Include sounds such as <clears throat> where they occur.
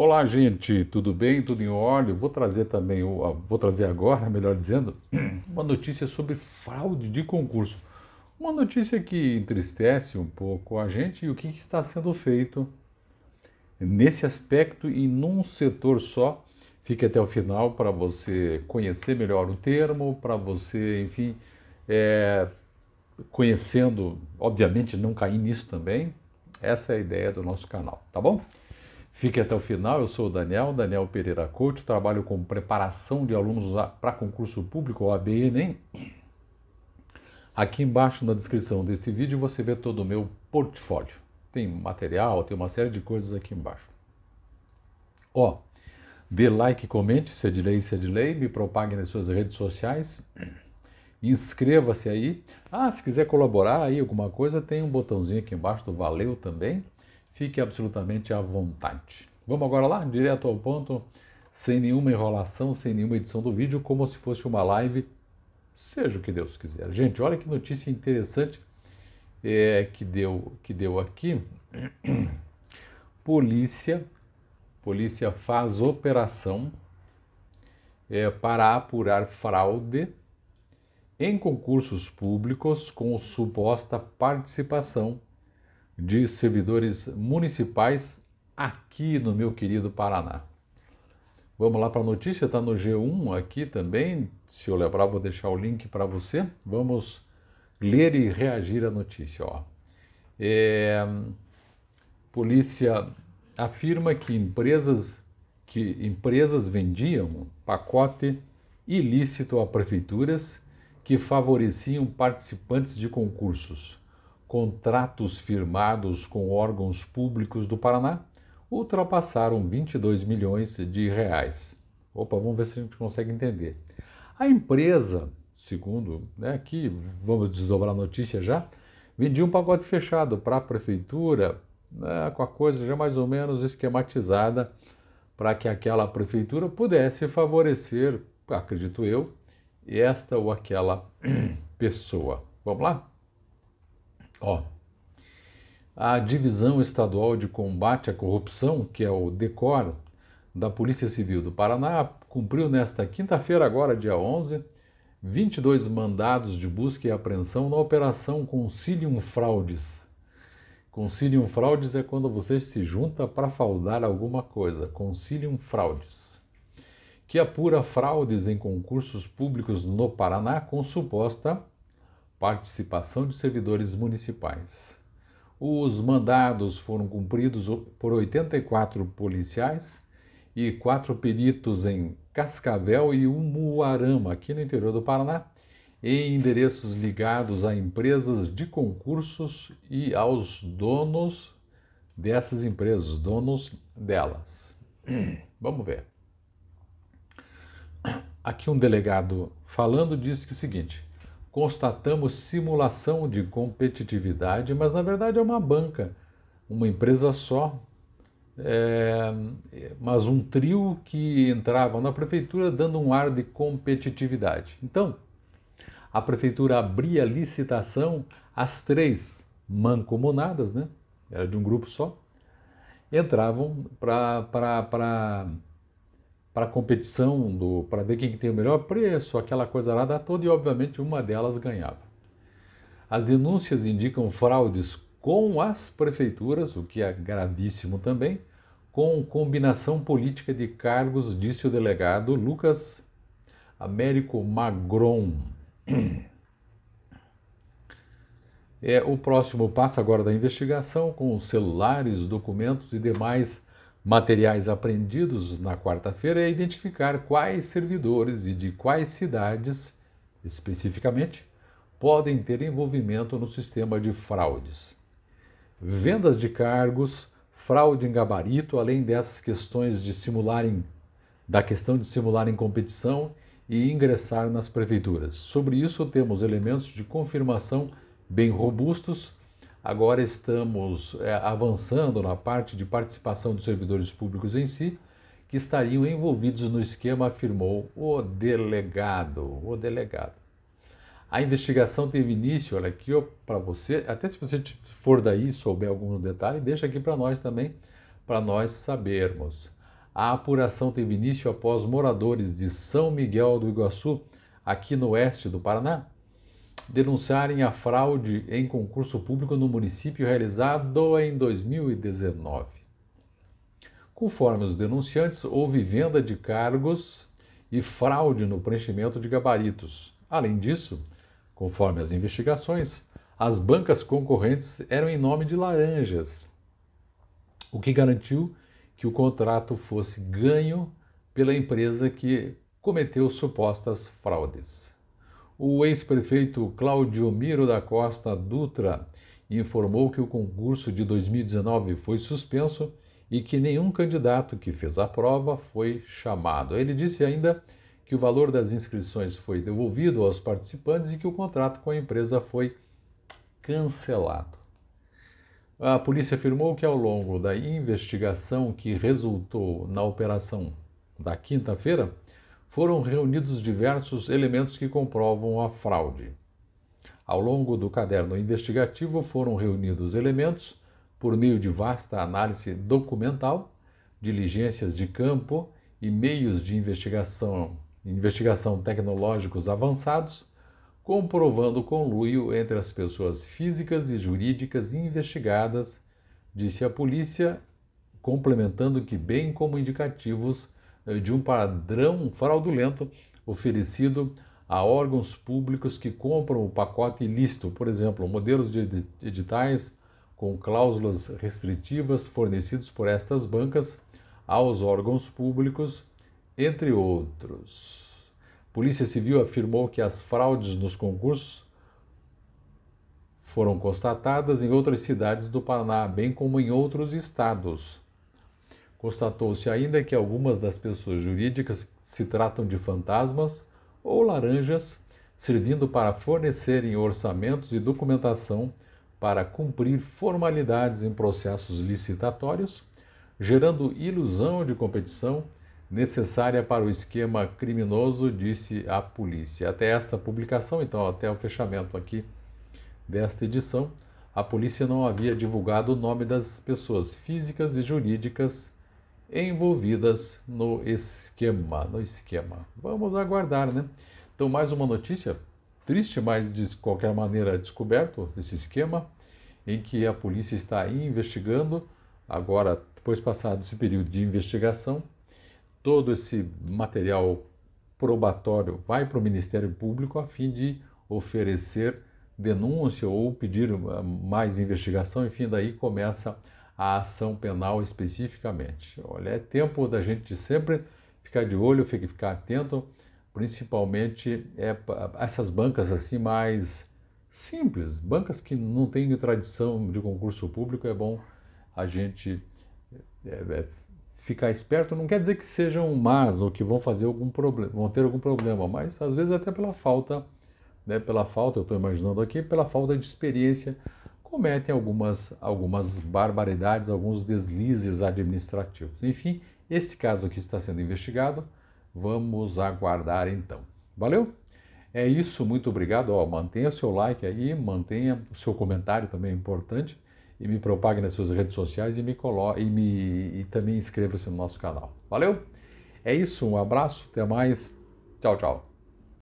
Olá, gente, tudo bem? Tudo em ordem? Vou trazer também, vou trazer agora, melhor dizendo, <clears throat> uma notícia sobre fraude de concurso. Uma notícia que entristece um pouco a gente e o que está sendo feito nesse aspecto e num setor só. Fique até o final para você conhecer melhor o termo, para você, enfim, é, conhecendo, obviamente não cair nisso também. Essa é a ideia do nosso canal, tá bom? Fique até o final. Eu sou o Daniel, Daniel Pereira Couto, trabalho com preparação de alunos para concurso público ou ABEnem. Aqui embaixo na descrição desse vídeo você vê todo o meu portfólio. Tem material, tem uma série de coisas aqui embaixo. Ó, dê like, comente, se é de lei, se é de lei, me propague nas suas redes sociais. Inscreva-se aí. Ah, se quiser colaborar aí alguma coisa, tem um botãozinho aqui embaixo do valeu também. Fique absolutamente à vontade. Vamos agora lá, direto ao ponto, sem nenhuma enrolação, sem nenhuma edição do vídeo, como se fosse uma live, seja o que Deus quiser. Gente, olha que notícia interessante é, que, deu, que deu aqui. <clears throat> polícia, polícia faz operação é, para apurar fraude em concursos públicos com suposta participação de servidores municipais aqui no meu querido Paraná. Vamos lá para a notícia, está no G1 aqui também. Se eu lembrar, vou deixar o link para você. Vamos ler e reagir à notícia. Ó. É, polícia afirma que empresas que empresas vendiam pacote ilícito a prefeituras que favoreciam participantes de concursos contratos firmados com órgãos públicos do Paraná ultrapassaram 22 milhões de reais. Opa, vamos ver se a gente consegue entender. A empresa, segundo, né, aqui vamos desdobrar a notícia já, vendia um pacote fechado para a prefeitura, né, com a coisa já mais ou menos esquematizada, para que aquela prefeitura pudesse favorecer, acredito eu, esta ou aquela <clears throat> pessoa. Vamos lá? Ó, a Divisão Estadual de Combate à Corrupção, que é o DECOR, da Polícia Civil do Paraná, cumpriu nesta quinta-feira, agora dia 11, 22 mandados de busca e apreensão na Operação Concilium Fraudes. Concilium Fraudes é quando você se junta para fraudar alguma coisa. Concilium Fraudes. Que apura fraudes em concursos públicos no Paraná com suposta participação de servidores municipais. Os mandados foram cumpridos por 84 policiais e quatro peritos em Cascavel e Umuarama, aqui no interior do Paraná, em endereços ligados a empresas de concursos e aos donos dessas empresas, donos delas. <clears throat> Vamos ver. Aqui um delegado falando disse que é o seguinte: constatamos simulação de competitividade, mas na verdade é uma banca, uma empresa só, é, mas um trio que entravam na prefeitura dando um ar de competitividade. Então, a prefeitura abria licitação às três mancomunadas, né? era de um grupo só, entravam para para a competição, para ver quem tem o melhor preço, aquela coisa lá toda, e obviamente uma delas ganhava. As denúncias indicam fraudes com as prefeituras, o que é gravíssimo também, com combinação política de cargos, disse o delegado Lucas Américo Magron. É o próximo passo agora da investigação com os celulares, documentos e demais Materiais aprendidos na quarta-feira é identificar quais servidores e de quais cidades, especificamente, podem ter envolvimento no sistema de fraudes. Vendas de cargos, fraude em gabarito, além dessas questões de simularem da questão de simular em competição e ingressar nas prefeituras. Sobre isso temos elementos de confirmação bem robustos Agora estamos é, avançando na parte de participação dos servidores públicos em si, que estariam envolvidos no esquema, afirmou o delegado. O delegado. A investigação teve início, olha aqui para você, até se você for daí souber algum detalhe, deixa aqui para nós também, para nós sabermos. A apuração teve início após moradores de São Miguel do Iguaçu, aqui no oeste do Paraná, denunciarem a fraude em concurso público no município realizado em 2019. Conforme os denunciantes, houve venda de cargos e fraude no preenchimento de gabaritos. Além disso, conforme as investigações, as bancas concorrentes eram em nome de laranjas, o que garantiu que o contrato fosse ganho pela empresa que cometeu supostas fraudes. O ex-prefeito Claudio Miro da Costa Dutra informou que o concurso de 2019 foi suspenso e que nenhum candidato que fez a prova foi chamado. Ele disse ainda que o valor das inscrições foi devolvido aos participantes e que o contrato com a empresa foi cancelado. A polícia afirmou que ao longo da investigação que resultou na operação da quinta-feira, foram reunidos diversos elementos que comprovam a fraude. Ao longo do caderno investigativo foram reunidos elementos por meio de vasta análise documental, diligências de campo e meios de investigação, investigação tecnológicos avançados, comprovando o conluio entre as pessoas físicas e jurídicas investigadas, disse a polícia, complementando que, bem como indicativos de um padrão fraudulento oferecido a órgãos públicos que compram o pacote ilícito, por exemplo, modelos de editais com cláusulas restritivas fornecidos por estas bancas aos órgãos públicos, entre outros. Polícia Civil afirmou que as fraudes nos concursos foram constatadas em outras cidades do Paraná, bem como em outros estados. Constatou-se ainda que algumas das pessoas jurídicas se tratam de fantasmas ou laranjas, servindo para fornecerem orçamentos e documentação para cumprir formalidades em processos licitatórios, gerando ilusão de competição necessária para o esquema criminoso, disse a polícia. Até esta publicação, então, até o fechamento aqui desta edição, a polícia não havia divulgado o nome das pessoas físicas e jurídicas envolvidas no esquema, no esquema. Vamos aguardar, né? Então, mais uma notícia triste, mas de qualquer maneira descoberto esse esquema em que a polícia está investigando agora, depois passado esse período de investigação, todo esse material probatório vai para o Ministério Público a fim de oferecer denúncia ou pedir eh, mais investigação, enfim, daí começa a a ação penal especificamente. Olha, é tempo da gente sempre ficar de olho, ficar atento, principalmente é, essas bancas assim mais simples, bancas que não têm tradição de concurso público, é bom a gente é, é, ficar esperto. Não quer dizer que sejam más ou que vão fazer algum problema, vão ter algum problema, mas às vezes até pela falta, né, pela falta, eu estou imaginando aqui, pela falta de experiência cometem algumas, algumas barbaridades, alguns deslizes administrativos. Enfim, este caso aqui está sendo investigado, vamos aguardar então. Valeu? É isso, muito obrigado. Ó, mantenha seu like aí, mantenha o seu comentário também é importante e me propague nas suas redes sociais e me coloque e, me, e também inscreva-se no nosso canal. Valeu? É isso, um abraço, até mais. Tchau, tchau.